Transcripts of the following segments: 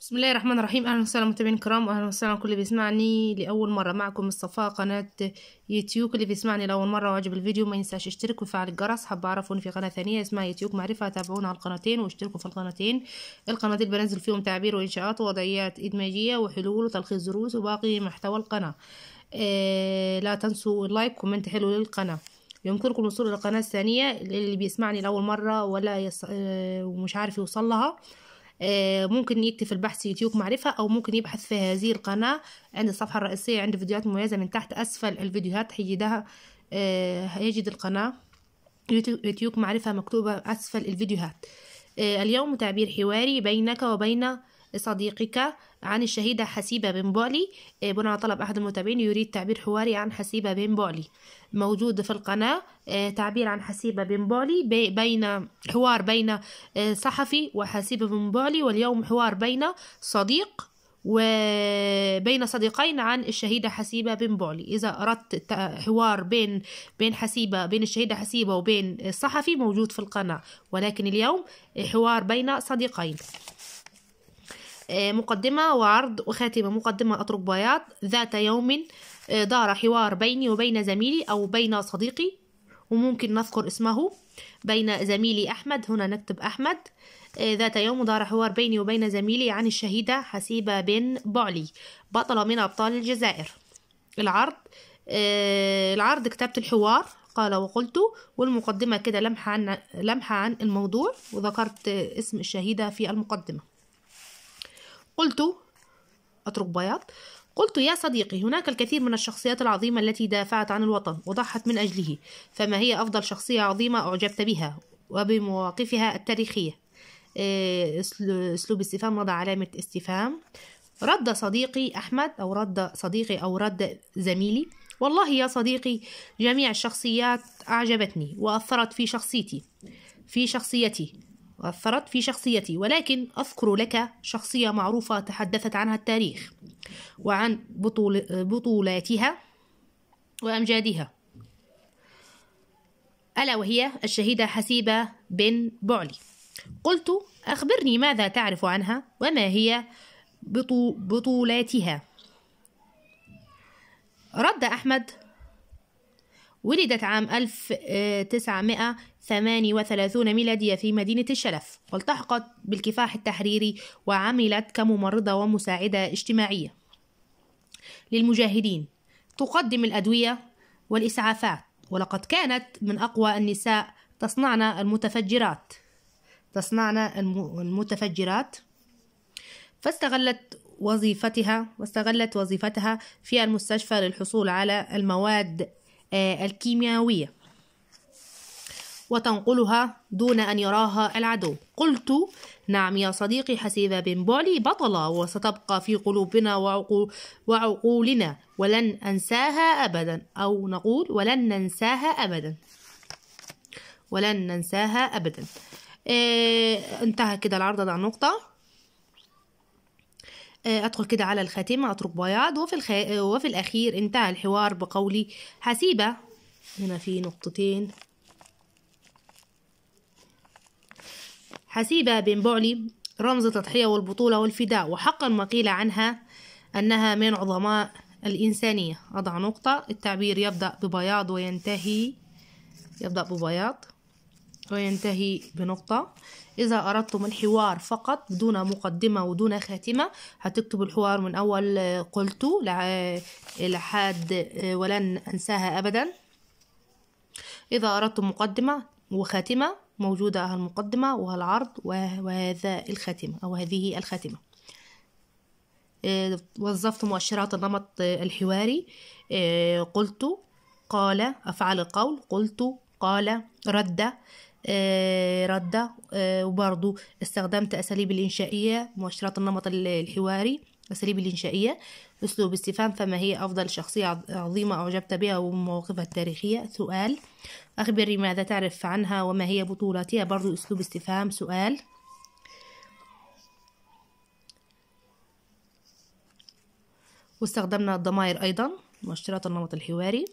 بسم الله الرحمن الرحيم اهلا وسهلا متابعين الكرام واهلا وسهلا كل اللي بيسمعني لاول مره معكم الصفاء قناه يوتيوب اللي بيسمعني لاول مره وعجب الفيديو ما ينساش يشترك ويفعل الجرس حاب اعرفوا في قناه ثانيه اسمها يوتيوب معرفه تابعونا على القناتين واشتركوا في القناتين القناتين بنزل فيهم تعبير وانشاءات ووضعيات ادماجيه وحلول وتلخيص دروس وباقي محتوى القناه إيه لا تنسوا اللايك كومنت حلو للقناه يمكنكم الوصول للقناه الثانيه اللي بيسمعني لاول مره ولا يص... آه، ومش عارف يوصل لها آه، ممكن يكتب في البحث يوتيوب معرفة أو ممكن يبحث في هذه القناة عند الصفحة الرئيسية عند فيديوهات مميزة من تحت أسفل الفيديوهات هيجدها هيجد آه، القناة يوتيوب معرفة مكتوبة أسفل الفيديوهات آه، اليوم تعبير حواري بينك وبين لصديقك عن الشهيدة حسيبة بن بولي آه، بناء طلب أحد المتابعين يريد تعبير حواري عن حسيبة بن بولي موجود في القناة آه، تعبير عن حسيبة بن بولي بين حوار بين آه، صحفي وحسيبة بن بولي واليوم حوار بين صديق وبين صديقين عن الشهيدة حسيبة بن بولي إذا أردت حوار بين بين حسيبة بين الشهيدة حسيبة وبين الصحفي موجود في القناة ولكن اليوم حوار بين صديقين آه، مقدمة وعرض وخاتمة مقدمة أترك بياض ذات يوم آه، دار حوار بيني وبين زميلي أو بين صديقي وممكن نذكر اسمه بين زميلي أحمد هنا نكتب أحمد آه، ذات يوم دار حوار بيني وبين زميلي عن الشهيدة حسيبة بن بعلي بطلة من أبطال الجزائر العرض العرض كتبت الحوار قال وقلت والمقدمة كده لمحة عن لمحة عن الموضوع وذكرت اسم الشهيدة في المقدمة قلت أترك بياض قلت يا صديقي هناك الكثير من الشخصيات العظيمة التي دافعت عن الوطن وضحت من أجله فما هي أفضل شخصية عظيمة أعجبت بها وبمواقفها التاريخية آه، أسلوب استفهام وضع علامة استفهام رد صديقي أحمد أو رد صديقي أو رد زميلي والله يا صديقي جميع الشخصيات أعجبتني وأثرت في شخصيتي في شخصيتي أثرت في شخصيتي ولكن أذكر لك شخصية معروفة تحدثت عنها التاريخ وعن بطول بطولاتها وأمجادها ألا وهي الشهيدة حسيبة بن بعلي قلت أخبرني ماذا تعرف عنها وما هي بطولاتها رد أحمد ولدت عام 1900 38 ميلادية في مدينة الشلف والتحقت بالكفاح التحريري وعملت كممرضة ومساعدة اجتماعية للمجاهدين تقدم الأدوية والإسعافات ولقد كانت من أقوى النساء تصنعن المتفجرات تصنعن المتفجرات فاستغلت وظيفتها واستغلت وظيفتها في المستشفى للحصول على المواد آه، الكيميائية وتنقلها دون أن يراها العدو قلت نعم يا صديقي حسيبة بن بولي بطلة وستبقى في قلوبنا وعقولنا ولن أنساها أبدا أو نقول ولن ننساها أبدا ولن ننساها أبدا إيه انتهى كده العرض ده نقطة آه، ادخل كده على الخاتمه اترك بياض وفي الخ... وفي الاخير انتهى الحوار بقولي حسيبه هنا في نقطتين حسيبة بن بعلي رمز التضحية والبطولة والفداء وحقا ما قيل عنها أنها من عظماء الإنسانية أضع نقطة التعبير يبدأ ببياض وينتهي يبدأ ببياض وينتهي بنقطة إذا أردتم الحوار فقط بدون مقدمة ودون خاتمة هتكتب الحوار من أول قلت لحد ولن أنساها أبدا إذا أردتم مقدمة وخاتمة موجودة هالمقدمة وهالعرض وهذا الخاتمة أو هذه الخاتمة آه، وظفت مؤشرات النمط الحواري آه، قلت قال أفعل القول قلت قال رد آه، رد وبرضو استخدمت أساليب الإنشائية مؤشرات النمط الحواري أساليب الإنشائية أسلوب استفهام فما هي أفضل شخصية عظيمة أعجبت بها ومواقفها التاريخية سؤال أخبري ماذا تعرف عنها وما هي بطولاتها برضو أسلوب استفهام سؤال واستخدمنا الضمائر أيضا مؤشرات النمط الحواري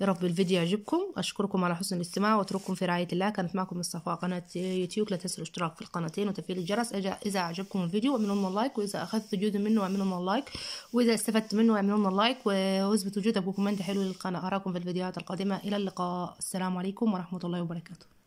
يا رب الفيديو يعجبكم أشكركم على حسن الاستماع وأترككم في رعاية الله كانت معكم الصفاء قناة يوتيوب لا تنسوا الاشتراك في القناتين وتفعيل الجرس إذا أعجبكم الفيديو اعملوا لنا لايك وإذا أخذت وجودا منه اعملوا لنا لايك وإذا استفدت منه اعملوا لنا لايك واثبتوا وجودك وكومنت حلو للقناة أراكم في الفيديوهات القادمة إلى اللقاء السلام عليكم ورحمة الله وبركاته